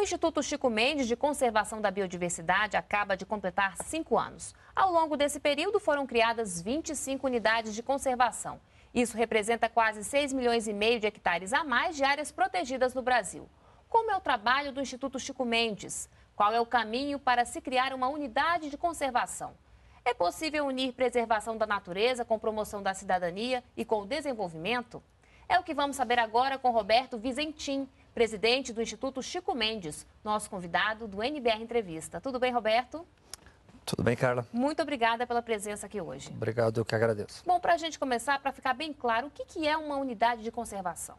O Instituto Chico Mendes de Conservação da Biodiversidade acaba de completar cinco anos. Ao longo desse período, foram criadas 25 unidades de conservação. Isso representa quase 6 milhões e meio de hectares a mais de áreas protegidas no Brasil. Como é o trabalho do Instituto Chico Mendes? Qual é o caminho para se criar uma unidade de conservação? É possível unir preservação da natureza com promoção da cidadania e com o desenvolvimento? É o que vamos saber agora com Roberto Vizentim, presidente do Instituto Chico Mendes, nosso convidado do NBR Entrevista. Tudo bem, Roberto? Tudo bem, Carla? Muito obrigada pela presença aqui hoje. Obrigado, eu que agradeço. Bom, para a gente começar, para ficar bem claro, o que, que é uma unidade de conservação?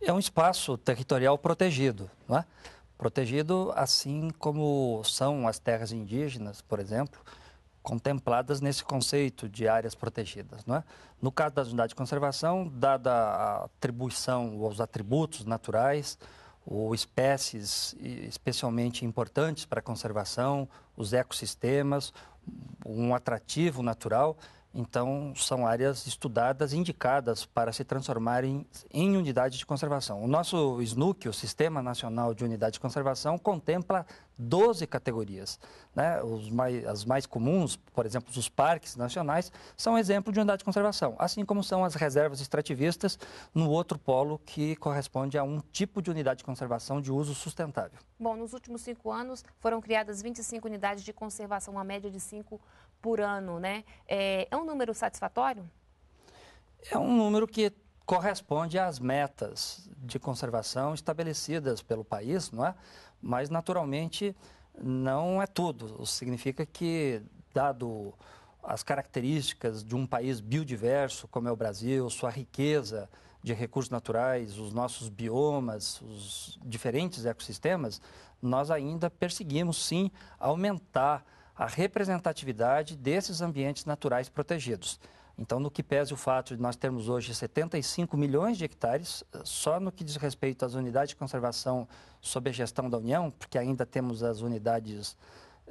É um espaço territorial protegido, não é? Protegido assim como são as terras indígenas, por exemplo, contempladas nesse conceito de áreas protegidas. Não é? No caso das unidades de conservação, dada a atribuição aos atributos naturais, ou espécies especialmente importantes para a conservação, os ecossistemas, um atrativo natural, então, são áreas estudadas, indicadas para se transformarem em unidades de conservação. O nosso SNUC, o Sistema Nacional de Unidade de Conservação, contempla 12 categorias. Né? Mais, as mais comuns, por exemplo, os parques nacionais, são exemplo de unidade de conservação, assim como são as reservas extrativistas no outro polo que corresponde a um tipo de unidade de conservação de uso sustentável. Bom, nos últimos cinco anos foram criadas 25 unidades de conservação, uma média de cinco por ano, né? É, é um número satisfatório? É um número que corresponde às metas de conservação estabelecidas pelo país, não é? Mas, naturalmente, não é tudo. Isso significa que, dado as características de um país biodiverso como é o Brasil, sua riqueza de recursos naturais, os nossos biomas, os diferentes ecossistemas, nós ainda perseguimos sim aumentar a representatividade desses ambientes naturais protegidos. Então, no que pese o fato de nós termos hoje 75 milhões de hectares, só no que diz respeito às unidades de conservação sob a gestão da União, porque ainda temos as unidades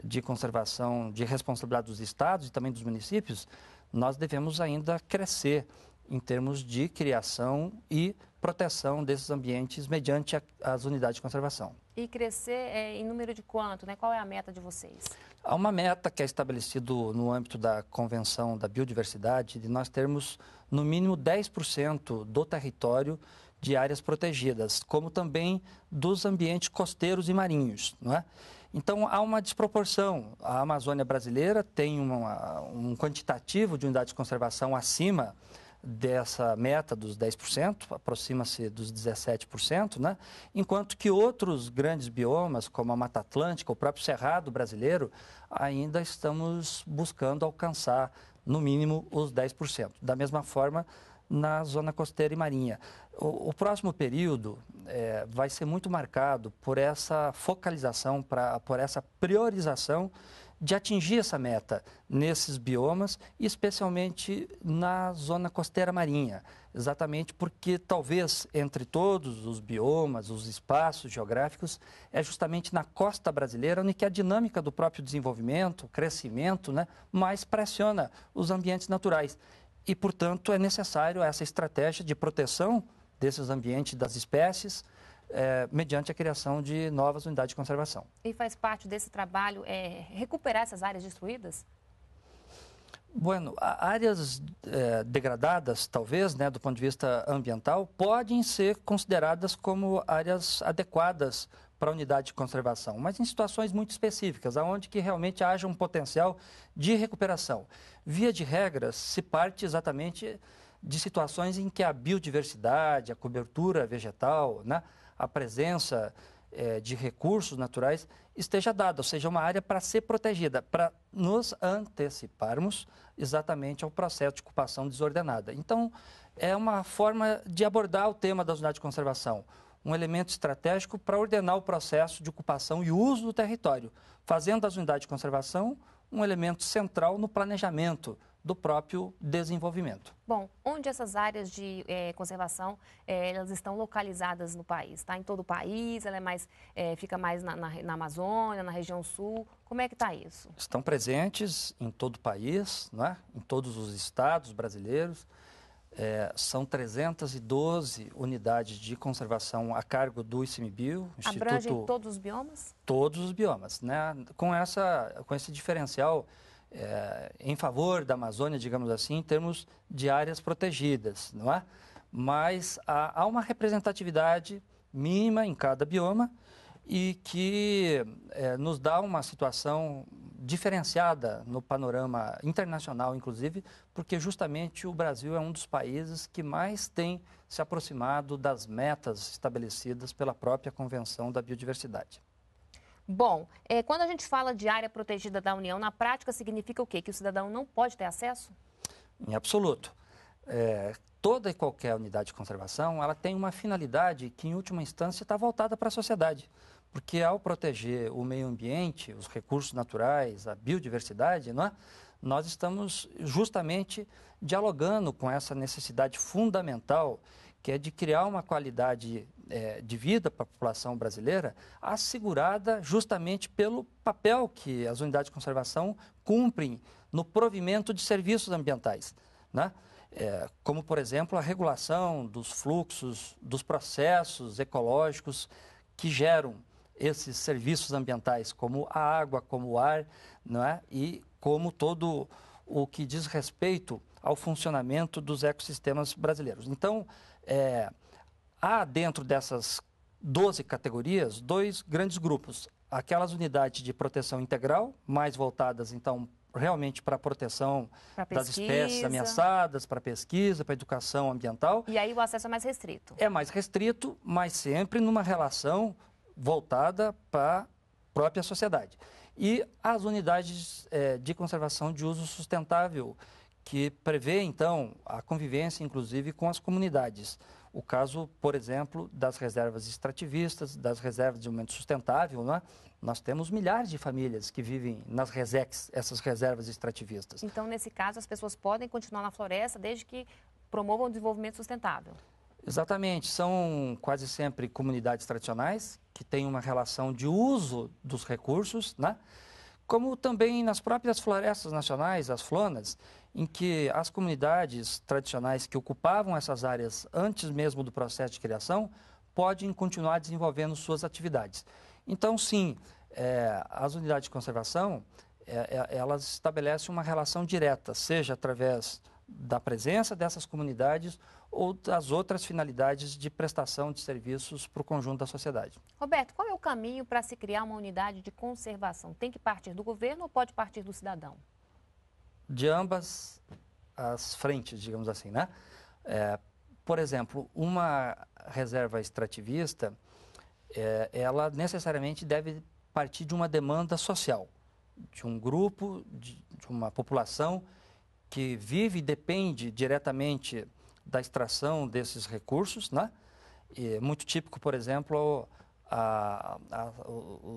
de conservação de responsabilidade dos estados e também dos municípios, nós devemos ainda crescer em termos de criação e proteção desses ambientes mediante a, as unidades de conservação. E crescer é, em número de quanto? Né? Qual é a meta de vocês? Há uma meta que é estabelecida no âmbito da Convenção da Biodiversidade de nós termos, no mínimo, 10% do território de áreas protegidas, como também dos ambientes costeiros e marinhos. Não é? Então, há uma desproporção. A Amazônia brasileira tem uma, um quantitativo de unidades de conservação acima dessa meta dos 10%, aproxima-se dos 17%, né? enquanto que outros grandes biomas, como a Mata Atlântica, o próprio Cerrado brasileiro, ainda estamos buscando alcançar, no mínimo, os 10%. Da mesma forma, na zona costeira e marinha. O, o próximo período é, vai ser muito marcado por essa focalização, pra, por essa priorização de atingir essa meta nesses biomas, especialmente na zona costeira marinha. Exatamente porque talvez entre todos os biomas, os espaços geográficos, é justamente na costa brasileira onde que a dinâmica do próprio desenvolvimento, crescimento, né, mais pressiona os ambientes naturais. E, portanto, é necessário essa estratégia de proteção desses ambientes das espécies, é, mediante a criação de novas unidades de conservação. E faz parte desse trabalho é, recuperar essas áreas destruídas? Bueno, áreas é, degradadas, talvez, né, do ponto de vista ambiental, podem ser consideradas como áreas adequadas para a unidade de conservação, mas em situações muito específicas, aonde que realmente haja um potencial de recuperação. Via de regras, se parte exatamente de situações em que a biodiversidade, a cobertura vegetal, né, a presença é, de recursos naturais esteja dada, ou seja, uma área para ser protegida, para nos anteciparmos exatamente ao processo de ocupação desordenada. Então, é uma forma de abordar o tema da unidade de conservação, um elemento estratégico para ordenar o processo de ocupação e uso do território, fazendo as unidades de conservação um elemento central no planejamento do próprio desenvolvimento. Bom, onde essas áreas de é, conservação é, elas estão localizadas no país? Está em todo o país? Ela é mais é, fica mais na, na, na, Amazônia, na região sul? Como é que está isso? Estão presentes em todo o país, né? em todos os estados brasileiros. são 312 unidades de conservação a cargo do ICMBio. Abrange todos os biomas? Todos os biomas, né? com, essa, com esse diferencial é, em favor da Amazônia, digamos assim, em termos de áreas protegidas, não é? Mas há, há uma representatividade mínima em cada bioma e que é, nos dá uma situação diferenciada no panorama internacional, inclusive, porque justamente o Brasil é um dos países que mais tem se aproximado das metas estabelecidas pela própria Convenção da Biodiversidade. Bom, é, quando a gente fala de área protegida da União, na prática significa o quê? Que o cidadão não pode ter acesso? Em absoluto. É, toda e qualquer unidade de conservação, ela tem uma finalidade que, em última instância, está voltada para a sociedade. Porque ao proteger o meio ambiente, os recursos naturais, a biodiversidade, não é? nós estamos justamente dialogando com essa necessidade fundamental que é de criar uma qualidade é, de vida para a população brasileira assegurada justamente pelo papel que as unidades de conservação cumprem no provimento de serviços ambientais. Né? É, como, por exemplo, a regulação dos fluxos, dos processos ecológicos que geram esses serviços ambientais, como a água, como o ar, não é? e como todo o que diz respeito ao funcionamento dos ecossistemas brasileiros. Então, é, Há dentro dessas 12 categorias dois grandes grupos. Aquelas unidades de proteção integral, mais voltadas então realmente para a proteção das espécies ameaçadas, para pesquisa, para educação ambiental. E aí o acesso é mais restrito. É mais restrito, mas sempre numa relação voltada para a própria sociedade. E as unidades é, de conservação de uso sustentável, que prevê, então, a convivência, inclusive, com as comunidades. O caso, por exemplo, das reservas extrativistas, das reservas de aumento sustentável, né? nós temos milhares de famílias que vivem nas resex, essas reservas extrativistas. Então, nesse caso, as pessoas podem continuar na floresta desde que promovam o desenvolvimento sustentável. Exatamente, são quase sempre comunidades tradicionais que têm uma relação de uso dos recursos, né? como também nas próprias florestas nacionais, as flonas, em que as comunidades tradicionais que ocupavam essas áreas antes mesmo do processo de criação podem continuar desenvolvendo suas atividades. Então, sim, é, as unidades de conservação, é, é, elas estabelecem uma relação direta, seja através da presença dessas comunidades ou das outras finalidades de prestação de serviços para o conjunto da sociedade. Roberto, qual é o caminho para se criar uma unidade de conservação? Tem que partir do governo ou pode partir do cidadão? De ambas as frentes, digamos assim, né? É, por exemplo, uma reserva extrativista, é, ela necessariamente deve partir de uma demanda social, de um grupo, de, de uma população que vive e depende diretamente da extração desses recursos, né? E é muito típico, por exemplo, a, a,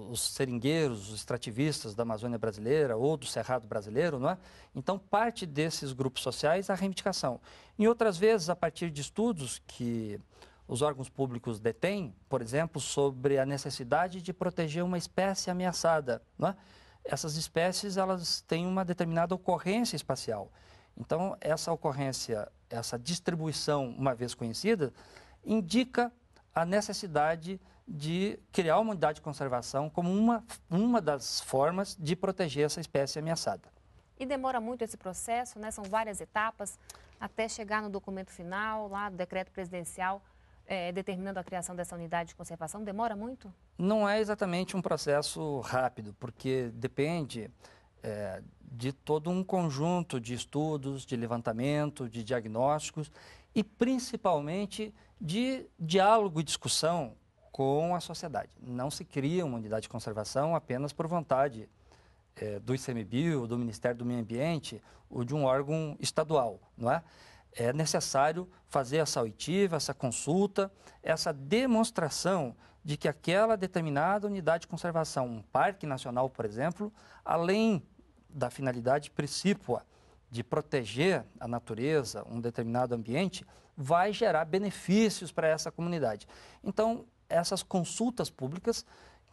os seringueiros, os extrativistas da Amazônia brasileira ou do Cerrado brasileiro, não é? Então, parte desses grupos sociais é a reivindicação. Em outras vezes, a partir de estudos que os órgãos públicos detêm, por exemplo, sobre a necessidade de proteger uma espécie ameaçada, não é? essas espécies elas têm uma determinada ocorrência espacial. Então, essa ocorrência, essa distribuição, uma vez conhecida, indica a necessidade de criar uma unidade de conservação como uma, uma das formas de proteger essa espécie ameaçada. E demora muito esse processo, né? São várias etapas até chegar no documento final, lá do decreto presidencial é, determinando a criação dessa unidade de conservação? Demora muito? Não é exatamente um processo rápido, porque depende é, de todo um conjunto de estudos, de levantamento, de diagnósticos e principalmente de diálogo e discussão com a sociedade. Não se cria uma unidade de conservação apenas por vontade é, do ICMBio, do Ministério do Meio Ambiente ou de um órgão estadual, não é? é necessário fazer essa oitiva, essa consulta, essa demonstração de que aquela determinada unidade de conservação, um parque nacional, por exemplo, além da finalidade principal de proteger a natureza, um determinado ambiente, vai gerar benefícios para essa comunidade. Então, essas consultas públicas,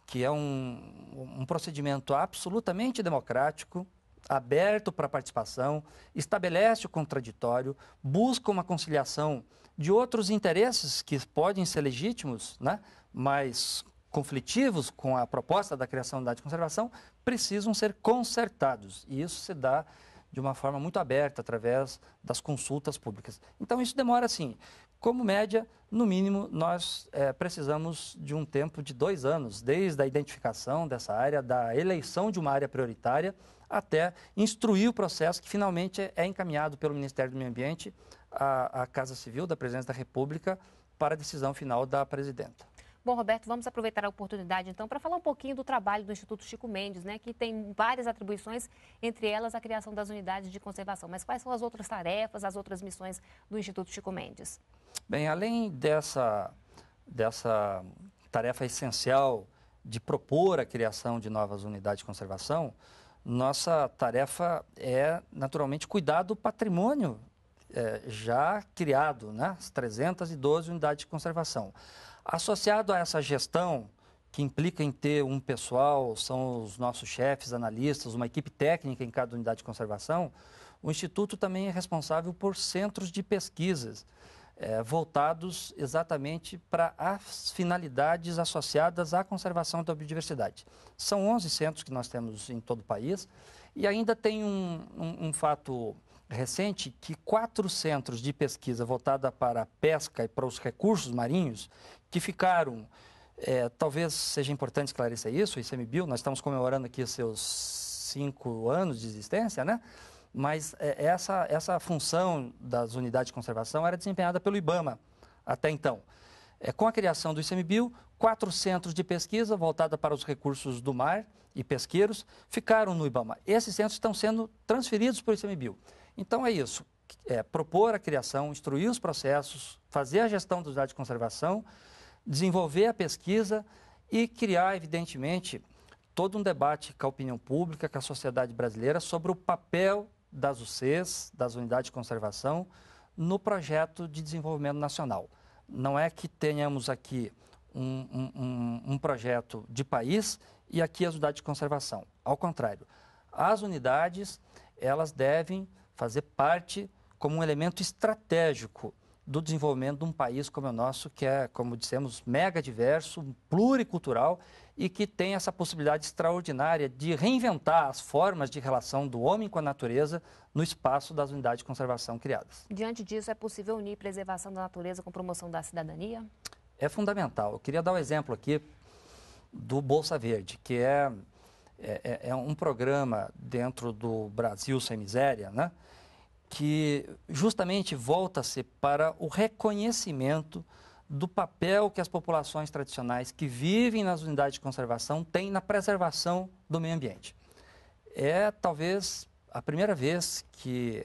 que é um, um procedimento absolutamente democrático, aberto para participação, estabelece o contraditório, busca uma conciliação de outros interesses que podem ser legítimos, né, mas conflitivos com a proposta da criação da unidade de conservação, precisam ser consertados. E isso se dá de uma forma muito aberta, através das consultas públicas. Então, isso demora, assim, como média, no mínimo, nós é, precisamos de um tempo de dois anos, desde a identificação dessa área, da eleição de uma área prioritária, até instruir o processo que finalmente é encaminhado pelo Ministério do Meio Ambiente à, à Casa Civil da Presidência da República para a decisão final da presidenta. Bom, Roberto, vamos aproveitar a oportunidade então para falar um pouquinho do trabalho do Instituto Chico Mendes, né, que tem várias atribuições, entre elas a criação das unidades de conservação. Mas quais são as outras tarefas, as outras missões do Instituto Chico Mendes? Bem, além dessa, dessa tarefa essencial de propor a criação de novas unidades de conservação, nossa tarefa é, naturalmente, cuidar do patrimônio é, já criado, né? as 312 unidades de conservação. Associado a essa gestão, que implica em ter um pessoal, são os nossos chefes, analistas, uma equipe técnica em cada unidade de conservação, o Instituto também é responsável por centros de pesquisas é, voltados exatamente para as finalidades associadas à conservação da biodiversidade. São 11 centros que nós temos em todo o país e ainda tem um, um, um fato recente que quatro centros de pesquisa voltada para a pesca e para os recursos marinhos que ficaram, é, talvez seja importante esclarecer isso, o ICMBio, nós estamos comemorando aqui seus cinco anos de existência, né? Mas é, essa, essa função das unidades de conservação era desempenhada pelo IBAMA até então. É, com a criação do ICMBio, quatro centros de pesquisa voltada para os recursos do mar e pesqueiros ficaram no IBAMA. Esses centros estão sendo transferidos para o ICMBio. Então é isso. É, propor a criação, instruir os processos, fazer a gestão dos dados de conservação, desenvolver a pesquisa e criar, evidentemente, todo um debate com a opinião pública, com a sociedade brasileira, sobre o papel das UCs, das unidades de conservação, no projeto de desenvolvimento nacional. Não é que tenhamos aqui um, um, um projeto de país e aqui as unidades de conservação. Ao contrário, as unidades elas devem fazer parte como um elemento estratégico do desenvolvimento de um país como o nosso, que é, como dissemos, mega diverso, pluricultural e que tem essa possibilidade extraordinária de reinventar as formas de relação do homem com a natureza no espaço das unidades de conservação criadas. Diante disso, é possível unir preservação da natureza com promoção da cidadania? É fundamental. Eu queria dar um exemplo aqui do Bolsa Verde, que é é, é, é um programa dentro do Brasil Sem Miséria, né? que justamente volta-se para o reconhecimento do papel que as populações tradicionais que vivem nas unidades de conservação têm na preservação do meio ambiente. É talvez a primeira vez que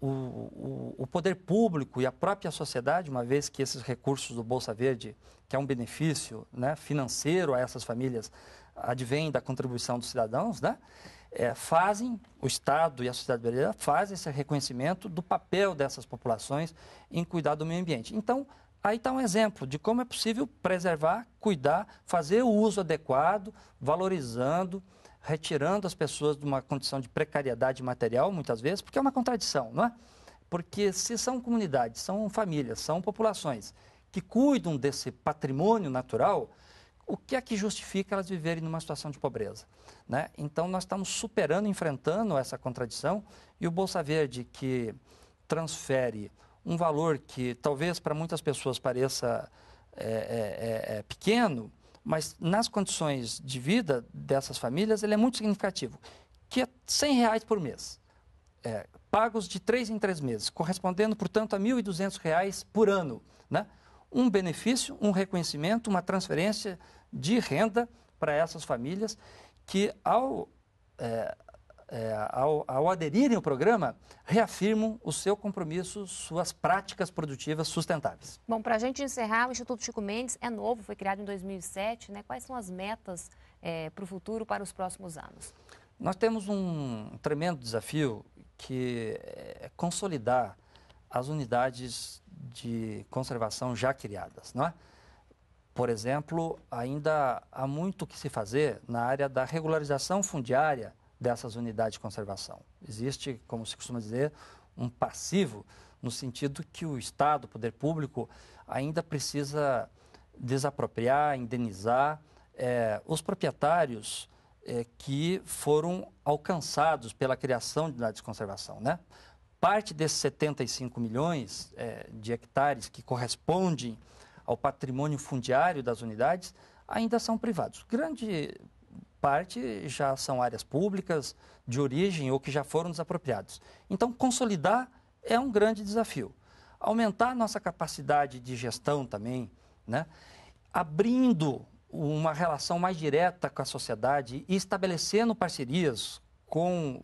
o, o, o, poder público e a própria sociedade, uma vez que esses recursos do Bolsa Verde, que é um benefício né, financeiro a essas famílias, advém da contribuição dos cidadãos, né? É, fazem, o Estado e a sociedade brasileira fazem esse reconhecimento do papel dessas populações em cuidar do meio ambiente. Então, aí está um exemplo de como é possível preservar, cuidar, fazer o uso adequado, valorizando, retirando as pessoas de uma condição de precariedade material, muitas vezes, porque é uma contradição, não é? Porque se são comunidades, são famílias, são populações que cuidam desse patrimônio natural, o que é que justifica elas viverem numa situação de pobreza? Né? Então, nós estamos superando, enfrentando essa contradição e o Bolsa Verde, que transfere um valor que talvez para muitas pessoas pareça é, é, é, pequeno, mas nas condições de vida dessas famílias ele é muito significativo, que é 100 reais por mês, é, pagos de três em três meses, correspondendo, portanto, a R$ 1.200 por ano, né? um benefício, um reconhecimento, uma transferência de renda para essas famílias que, ao, é, é, ao, ao, aderirem ao programa, reafirmam o seu compromisso, suas práticas produtivas sustentáveis. Bom, para a gente encerrar, o Instituto Chico Mendes é novo, foi criado em 2007. Né? Quais são as metas é, para o futuro, para os próximos anos? Nós temos um tremendo desafio que é consolidar as unidades de conservação já criadas, não é? Por exemplo, ainda há muito que se fazer na área da regularização fundiária dessas unidades de conservação. Existe, como se costuma dizer, um passivo no sentido que o Estado, o poder público, ainda precisa desapropriar, indenizar é, os proprietários é, que foram alcançados pela criação de unidades de conservação, né? parte desses 75 milhões é, de hectares que correspondem ao patrimônio fundiário das unidades ainda são privados. Grande parte já são áreas públicas de origem ou que já foram desapropriados. Então, consolidar é um grande desafio. Aumentar nossa capacidade de gestão também, né? abrindo uma relação mais direta com a sociedade e estabelecendo parcerias com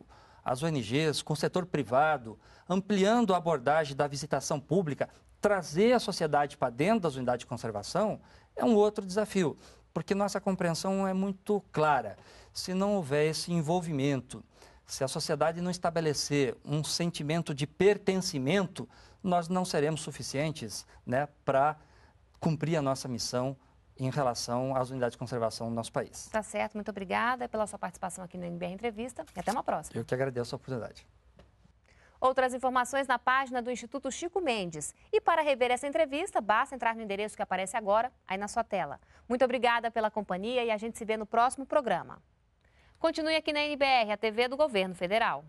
as ONGs, com o setor privado, ampliando a abordagem da visitação pública, trazer a sociedade para dentro das unidades de conservação, é um outro desafio, porque nossa compreensão é muito clara. Se não houver esse envolvimento, se a sociedade não estabelecer um sentimento de pertencimento, nós não seremos suficientes né, para cumprir a nossa missão em relação às unidades de conservação do nosso país. Tá certo, muito obrigada pela sua participação aqui no NBR Entrevista e até uma próxima. Eu que agradeço a oportunidade. Outras informações na página do Instituto Chico Mendes. E para rever essa entrevista, basta entrar no endereço que aparece agora, aí na sua tela. Muito obrigada pela companhia e a gente se vê no próximo programa. Continue aqui na NBR, a TV do Governo Federal.